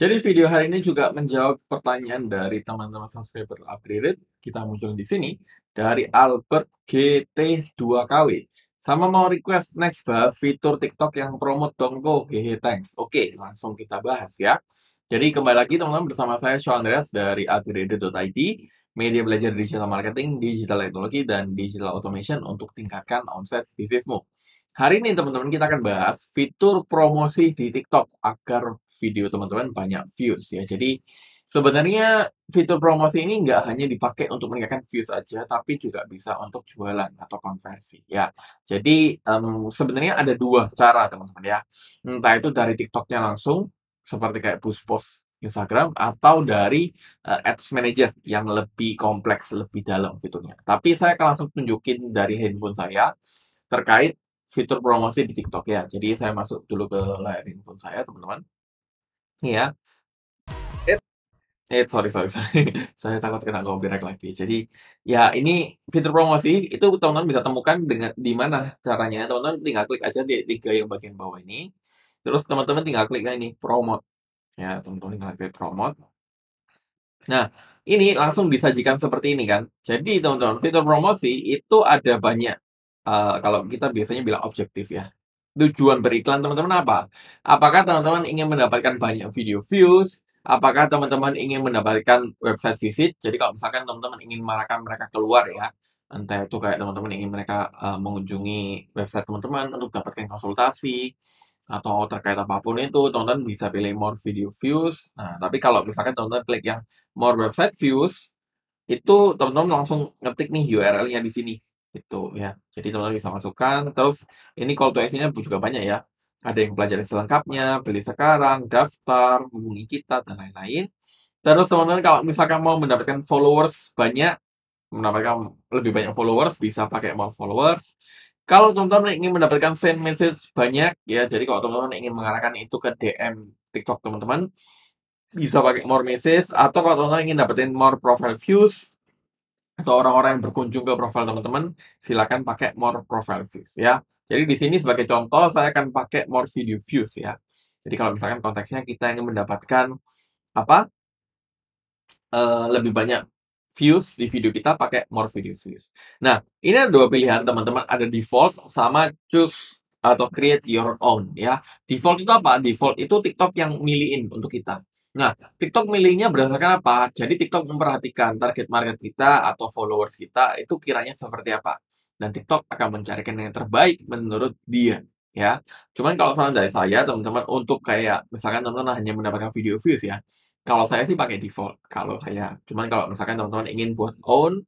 Jadi video hari ini juga menjawab pertanyaan dari teman-teman subscriber upgraded. Kita muncul di sini dari Albert GT2KW. Sama mau request next bahas fitur TikTok yang promote dong go. Hehe thanks. Oke, langsung kita bahas ya. Jadi kembali lagi teman-teman bersama saya Sean Andreas dari upgraded.id, media belajar digital marketing, digital teknologi dan digital automation untuk tingkatkan omset bisnismu. Hari ini teman-teman kita akan bahas fitur promosi di TikTok agar video teman-teman banyak views ya. Jadi sebenarnya fitur promosi ini nggak hanya dipakai untuk meningkatkan views aja, tapi juga bisa untuk jualan atau konversi ya. Jadi um, sebenarnya ada dua cara teman-teman ya. Entah itu dari TikToknya langsung seperti kayak boost post Instagram atau dari uh, Ads Manager yang lebih kompleks, lebih dalam fiturnya. Tapi saya akan langsung tunjukin dari handphone saya terkait fitur promosi di TikTok ya. Jadi saya masuk dulu ke layar handphone saya, teman-teman. Iya. Et eh, sorry sorry sorry. Saya takut kena copyright lagi. Jadi, ya ini fitur promosi itu teman-teman bisa temukan dengan di mana caranya. Teman-teman tinggal klik aja di tiga yang bagian bawah ini. Terus teman-teman tinggal klik ini promote. Ya, teman-teman tinggal klik promote. Nah, ini langsung disajikan seperti ini kan. Jadi, teman-teman, fitur promosi itu ada banyak. Uh, kalau kita biasanya bilang objektif ya tujuan beriklan teman-teman apa? Apakah teman-teman ingin mendapatkan banyak video views? Apakah teman-teman ingin mendapatkan website visit? Jadi kalau misalkan teman-teman ingin mengarahkan mereka keluar ya, entah itu kayak teman-teman ingin mereka uh, mengunjungi website teman-teman untuk dapatkan konsultasi atau terkait apapun itu, teman-teman bisa pilih more video views. Nah, tapi kalau misalkan teman-teman klik yang more website views, itu teman-teman langsung ngetik nih URL-nya di sini itu ya. Jadi teman-teman bisa masukkan, terus ini call to action juga banyak ya. Ada yang pelajari selengkapnya, beli sekarang, daftar, hubungi kita, dan lain-lain. Terus teman-teman kalau misalkan mau mendapatkan followers banyak, mendapatkan lebih banyak followers, bisa pakai more followers. Kalau teman-teman ingin mendapatkan send message banyak, ya jadi kalau teman-teman ingin mengarahkan itu ke DM TikTok teman-teman, bisa pakai more message. Atau kalau teman-teman ingin dapetin more profile views, atau orang-orang yang berkunjung ke profil teman-teman, silakan pakai more profile views ya. Jadi di sini sebagai contoh saya akan pakai more video views ya. Jadi kalau misalkan konteksnya kita ingin mendapatkan apa uh, lebih banyak views di video kita pakai more video views. Nah ini ada dua pilihan teman-teman ada default sama choose atau create your own ya. Default itu apa? Default itu TikTok yang milihin untuk kita. Nah, TikTok milihnya berdasarkan apa? Jadi TikTok memperhatikan target market kita atau followers kita itu kiranya seperti apa. Dan TikTok akan mencarikan yang terbaik menurut dia. Ya, cuman kalau saran dari saya teman-teman untuk kayak misalkan teman-teman hanya mendapatkan video views ya. Kalau saya sih pakai default. Kalau saya, cuman kalau misalkan teman-teman ingin buat own,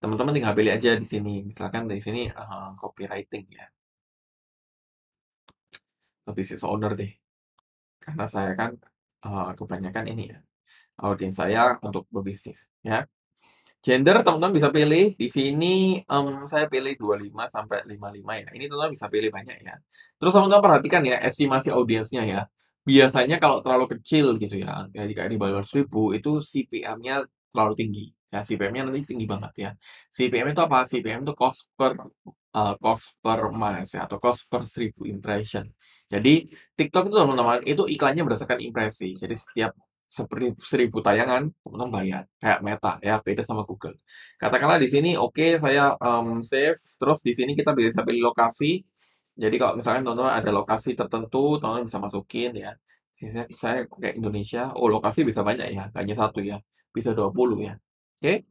teman-teman tinggal pilih aja di sini. Misalkan di sini uh, copywriting ya. Lebih sih owner deh. Karena saya kan uh, eh, kebanyakan ini ya, audiens saya untuk berbisnis, ya. Gender teman-teman bisa pilih, di sini, um, saya pilih 25 sampai 55 ya, ini teman-teman bisa pilih banyak ya. Terus teman-teman perhatikan ya estimasi audiensnya ya, biasanya kalau terlalu kecil gitu ya, kayak di kayak di bawah itu CPM-nya terlalu tinggi, ya CPM-nya nanti tinggi banget ya. CPM itu apa? CPM itu cost per uh, cost per miles ya atau cost per seribu impression. Jadi TikTok itu teman-teman, itu iklannya berdasarkan impresi. Jadi setiap seribu, seribu tayangan teman-teman bayar, kayak Meta ya, beda sama Google. Katakanlah di sini oke saya, um, save, terus di sini kita bisa pilih lokasi. Jadi kalau misalnya teman-teman ada lokasi tertentu, teman-teman bisa masukin ya. Saya, saya kayak Indonesia, oh lokasi bisa banyak ya, hanya satu ya, bisa 20 ya, oke.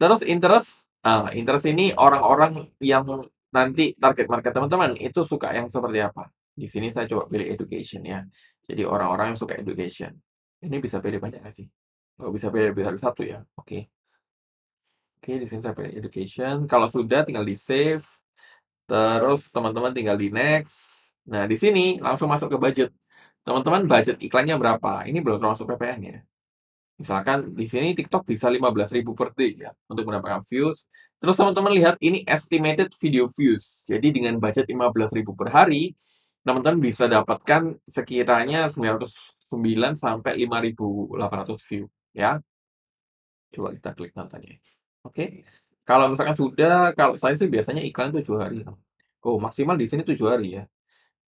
Terus interest Uh, interest ini orang-orang yang nanti target market teman-teman itu suka yang seperti apa? Di sini saya coba pilih education ya. Jadi orang-orang yang suka education. Ini bisa pilih banyak gak sih? Kalau bisa pilih lebih dari satu ya? Oke. Oke, di sini saya pilih education. Kalau sudah tinggal di save, terus teman-teman tinggal di next. Nah, di sini langsung masuk ke budget. Teman-teman budget iklannya berapa? Ini belum termasuk PPN ya? Misalkan di sini TikTok bisa 15.000 per day ya untuk mendapatkan views. Terus teman-teman lihat ini estimated video views. Jadi dengan budget 15.000 per hari, teman-teman bisa dapatkan sekiranya 909 sampai 5.800 view ya. Coba kita klik notanya. Oke. Kalau misalkan sudah, kalau saya sih biasanya iklan 7 hari. Oh, maksimal di sini 7 hari ya.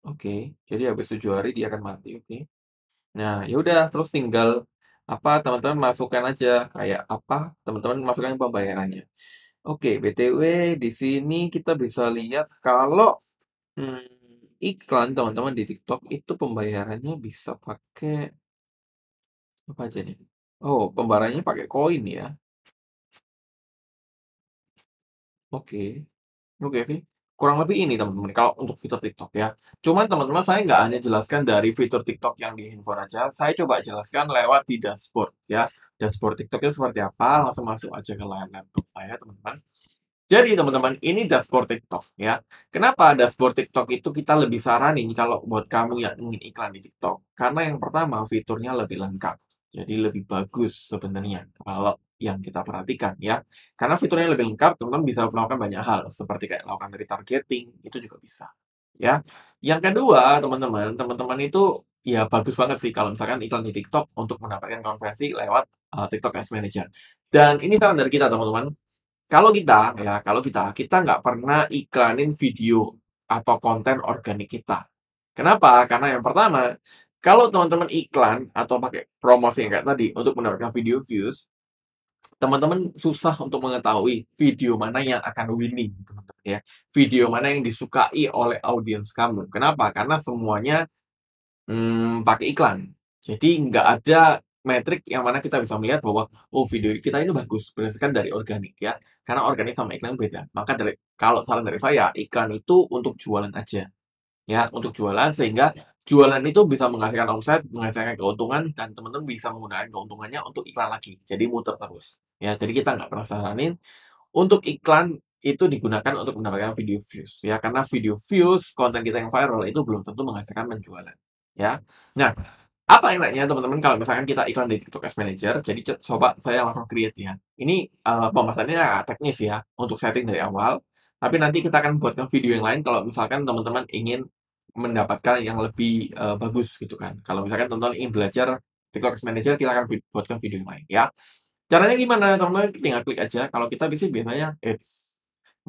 Oke, jadi habis 7 hari dia akan mati, oke. Nah, yaudah terus tinggal apa teman-teman masukkan aja kayak apa teman-teman masukkan pembayarannya. Oke, BTW di sini kita bisa lihat kalau hmm, iklan teman-teman di TikTok itu pembayarannya bisa pakai apa aja nih? Oh, pembayarannya pakai koin ya. Oke. Oke, oke kurang lebih ini teman-teman kalau untuk fitur TikTok ya. Cuman teman-teman saya nggak hanya jelaskan dari fitur TikTok yang di info aja, saya coba jelaskan lewat di dashboard ya. Dashboard TikTok itu seperti apa, langsung masuk aja ke layar laptop saya teman-teman. Jadi teman-teman, ini dashboard TikTok ya. Kenapa dashboard TikTok itu kita lebih saranin kalau buat kamu yang ingin iklan di TikTok? Karena yang pertama fiturnya lebih lengkap. Jadi lebih bagus sebenarnya kalau yang hmm. kita perhatikan ya. Karena fiturnya lebih lengkap, teman-teman bisa melakukan banyak hal seperti kayak melakukan retargeting itu juga bisa ya. Yang kedua, teman-teman, teman-teman itu ya bagus banget sih kalau misalkan iklan di TikTok untuk mendapatkan konversi lewat uh, TikTok Ads Manager. Dan ini saran dari kita, teman-teman. Kalau kita ya, kalau kita kita nggak pernah iklanin video atau konten organik kita. Kenapa? Karena yang pertama, kalau teman-teman iklan atau pakai promosi yang kayak tadi untuk mendapatkan video views, teman-teman susah untuk mengetahui video mana yang akan winning, teman-teman ya. Video mana yang disukai oleh audiens kamu. Kenapa? Karena semuanya hmm, pakai iklan. Jadi nggak ada metrik yang mana kita bisa melihat bahwa oh video kita ini bagus berdasarkan dari organik ya. Karena organik sama iklan beda. Maka dari kalau saran dari saya, iklan itu untuk jualan aja. Ya, untuk jualan sehingga jualan itu bisa menghasilkan omset, menghasilkan keuntungan, dan teman-teman bisa menggunakan keuntungannya untuk iklan lagi. Jadi muter terus ya jadi kita nggak pernah saranin untuk iklan itu digunakan untuk mendapatkan video views ya karena video views konten kita yang viral itu belum tentu menghasilkan penjualan ya nah apa enaknya teman-teman kalau misalkan kita iklan di TikTok Ads Manager jadi coba saya langsung create ya ini uh, pembahasannya agak teknis ya untuk setting dari awal tapi nanti kita akan buatkan video yang lain kalau misalkan teman-teman ingin mendapatkan yang lebih uh, bagus gitu kan kalau misalkan teman-teman ingin belajar TikTok Ads Manager kita akan buatkan video yang lain ya Caranya gimana? Teman-teman tinggal klik aja. Kalau kita bisa biasanya it's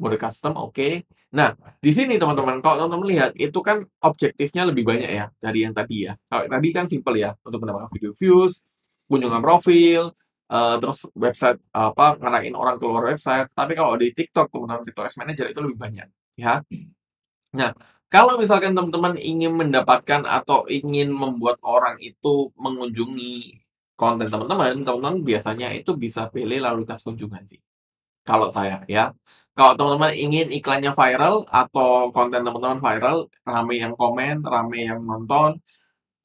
mode custom oke. Okay. Nah, di sini teman-teman kalau teman-teman lihat itu kan objektifnya lebih banyak ya dari yang tadi ya. Kalau tadi kan simple ya untuk menambah video views, kunjungan profil, uh, terus website apa ngarahin orang keluar website. Tapi kalau di TikTok teman-teman TikTok Ads Manager itu lebih banyak ya. Nah, kalau misalkan teman-teman ingin mendapatkan atau ingin membuat orang itu mengunjungi konten teman-teman, teman-teman biasanya itu bisa pilih lalu lintas kunjungan sih. Kalau saya ya, kalau teman-teman ingin iklannya viral atau konten teman-teman viral, rame yang komen, rame yang nonton,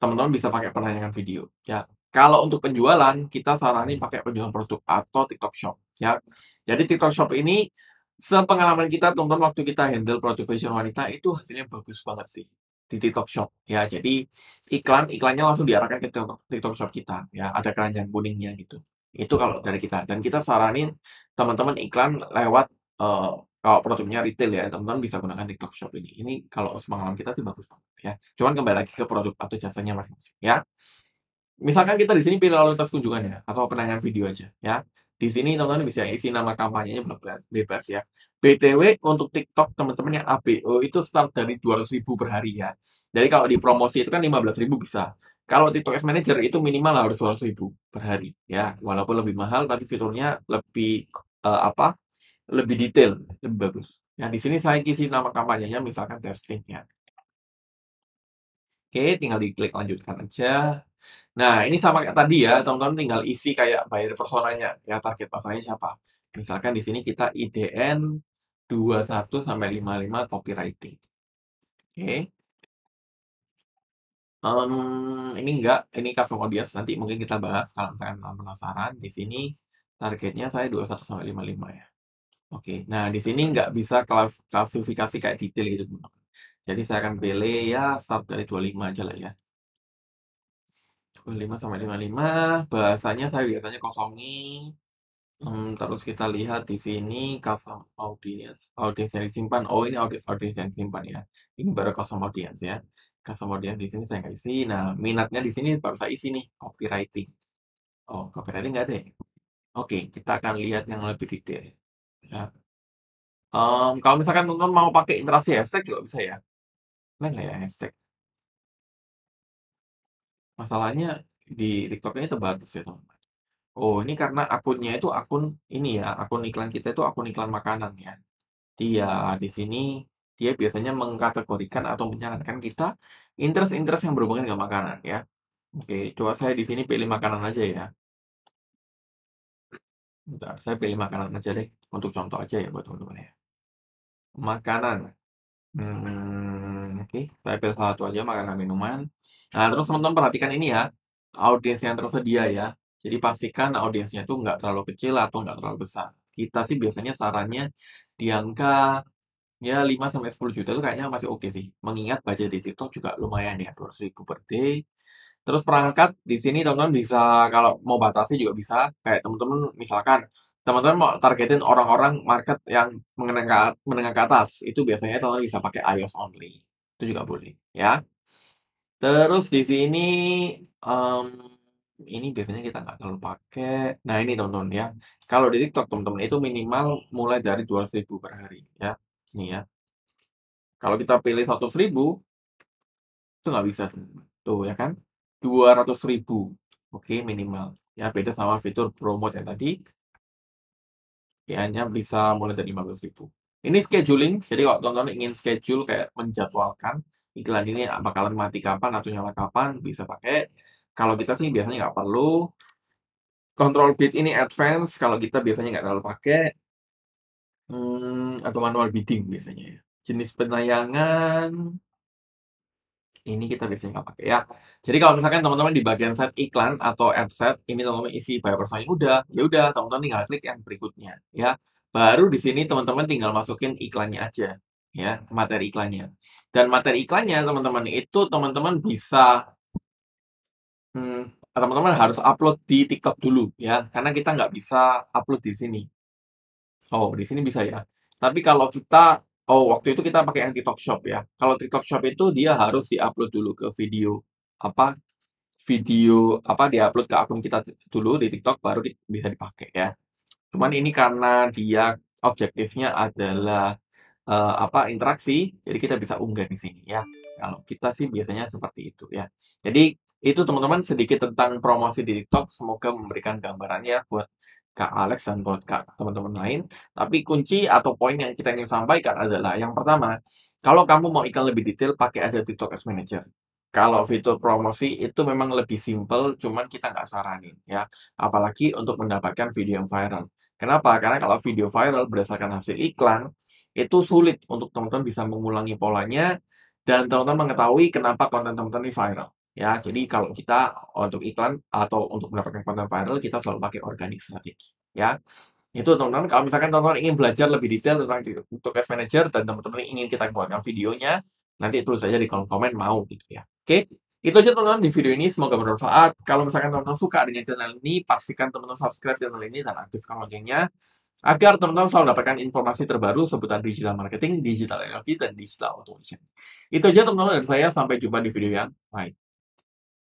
teman-teman bisa pakai penayangan video ya. Kalau untuk penjualan, kita sarani pakai penjualan produk atau TikTok Shop ya. Jadi TikTok Shop ini sepengalaman kita teman-teman waktu kita handle produk fashion wanita itu hasilnya bagus banget sih di TikTok Shop ya. Jadi iklan iklannya langsung diarahkan ke TikTok, Shop kita ya. Ada keranjang kuningnya gitu. Itu kalau dari kita dan kita saranin teman-teman iklan lewat uh, kalau produknya retail ya, teman-teman bisa gunakan TikTok Shop ini. Ini kalau semangat kita sih bagus banget ya. Cuman kembali lagi ke produk atau jasanya masing-masing ya. Misalkan kita di sini pilih lalu lintas kunjungan ya atau penanyaan video aja ya. Di sini teman-teman bisa isi nama kampanyenya bebas, bebas ya. BTW untuk TikTok teman-teman yang ABO itu start dari ribu per hari ya. Jadi kalau di promosi itu kan ribu bisa. Kalau TikTok Ads Manager itu minimal harus ribu per hari ya. Walaupun lebih mahal tapi fiturnya lebih uh, apa? lebih detail, lebih bagus. Ya di sini saya isi nama kampanyenya misalkan testing ya. Oke, tinggal diklik lanjutkan aja. Nah, ini sama kayak tadi ya, teman-teman tinggal isi kayak bayar personanya, ya target pasarnya siapa. Misalkan di sini kita IDN 21 sampai 55 copywriting. Oke. Okay. Um, mmm, ini enggak, ini custom audience nanti mungkin kita bahas kalau misalkan penasaran. Di sini targetnya saya 21 sampai 55 ya. Oke. Okay. Nah, di sini nggak bisa klasifikasi kayak detail gitu, teman-teman. Jadi saya akan pilih ya start dari 25 aja lah ya. 25 sampai 55 bahasanya saya biasanya kosongi hmm, hmm, terus kita lihat di sini custom audience, audience yang disimpan. Oh ini audience, audience yang disimpan ya. Ini baru custom audience ya. Custom audience di sini saya nggak isi. Nah minatnya di sini baru saya isi nih copywriting. Oh copywriting nggak ada ya. Oke kita akan lihat yang lebih detail. Ya. Um, kalau misalkan teman-teman mau pakai interaksi hashtag juga bisa ya. Lain lah ya hashtag. Masalahnya di tiktoknya itu batas ya, teman. Oh, ini karena akunnya itu akun ini ya, akun iklan kita itu akun iklan makanan ya. Dia di sini dia biasanya mengkategorikan atau menyarankan kita interest-interest yang berhubungan dengan makanan ya. Oke, coba saya di sini pilih makanan aja ya. Bentar, saya pilih makanan aja deh, untuk contoh aja ya buat teman-teman ya. Makanan. Hmm. Oke, saya pilih salah satu aja makanan minuman. Nah, terus teman-teman perhatikan ini ya, audiens yang tersedia ya. Jadi pastikan audiensnya itu nggak terlalu kecil atau nggak terlalu besar. Kita sih biasanya sarannya di angka ya 5 10 juta itu kayaknya masih oke okay sih. Mengingat baca di TikTok juga lumayan ya, 200 ribu per day. Terus perangkat di sini teman-teman bisa kalau mau batasi juga bisa kayak teman-teman misalkan teman-teman mau targetin orang-orang market yang menengah menengah ke atas itu biasanya teman-teman bisa pakai iOS only. Itu juga boleh, ya. Terus di sini, um, ini biasanya kita nggak terlalu pakai. Nah, ini teman-teman ya, kalau di TikTok teman-teman itu minimal mulai dari rp ribu per hari, ya. Ini ya. Kalau kita pilih satu ribu itu nggak bisa Tuh, ya kan, ratus ribu oke, minimal. Ya, beda sama fitur promote yang tadi, ya hanya bisa mulai dari rp ribu. Ini scheduling, jadi kalau teman-teman ingin schedule kayak menjadwalkan iklan ini bakalan mati kapan atau nyala kapan, bisa pakai. Kalau kita sih biasanya nggak perlu. Control bid ini advance, kalau kita biasanya nggak terlalu pakai. Hmm, atau manual bidding biasanya ya. Jenis penayangan, ini kita biasanya nggak pakai ya. Jadi kalau misalkan teman-teman di bagian set iklan atau ad set, ini teman-teman isi buyer persona udah, ya udah teman-teman tinggal klik yang berikutnya ya. Baru di sini teman-teman tinggal masukin iklannya aja, ya, materi iklannya. Dan materi iklannya teman-teman itu teman-teman bisa teman hmm, teman-teman harus upload di TikTok dulu ya, karena kita nggak bisa upload di sini. Oh, di sini bisa ya. Tapi kalau kita oh waktu itu kita pakai yang TikTok Shop ya. Kalau TikTok Shop itu dia harus diupload dulu ke video apa video apa diupload ke akun kita dulu di TikTok baru bisa dipakai ya. Cuman ini karena dia objektifnya adalah, uh, apa, interaksi, jadi kita bisa unggah di sini ya. Kalau kita sih biasanya seperti itu ya. Jadi itu teman-teman sedikit tentang promosi di TikTok, semoga memberikan gambarannya buat Kak Alex dan buat Kak teman-teman lain. Tapi kunci atau poin yang kita ingin sampaikan adalah, yang pertama, kalau kamu mau iklan lebih detail pakai aja TikTok Ads Manager. Kalau fitur promosi itu memang lebih simple cuman kita nggak saranin ya, apalagi untuk mendapatkan video yang viral. Kenapa? Karena kalau video viral berdasarkan hasil iklan, itu sulit untuk teman-teman bisa mengulangi polanya dan teman-teman mengetahui kenapa konten teman-teman ini viral. Ya, jadi kalau kita untuk iklan atau untuk mendapatkan konten viral, kita selalu pakai organik strategi. Ya, itu teman-teman kalau misalkan teman-teman ingin belajar lebih detail tentang untuk Ads Manager dan teman-teman ingin kita buatkan videonya, nanti terus saja di kolom komen mau gitu ya. Oke, itu aja teman-teman di video ini, semoga bermanfaat. Kalau misalkan teman-teman suka dengan channel ini, pastikan teman-teman subscribe channel ini dan aktifkan loncengnya agar teman-teman selalu dapatkan informasi terbaru seputar digital marketing, digital energy, dan digital automation. Itu aja teman-teman dari saya, sampai jumpa di video yang lain.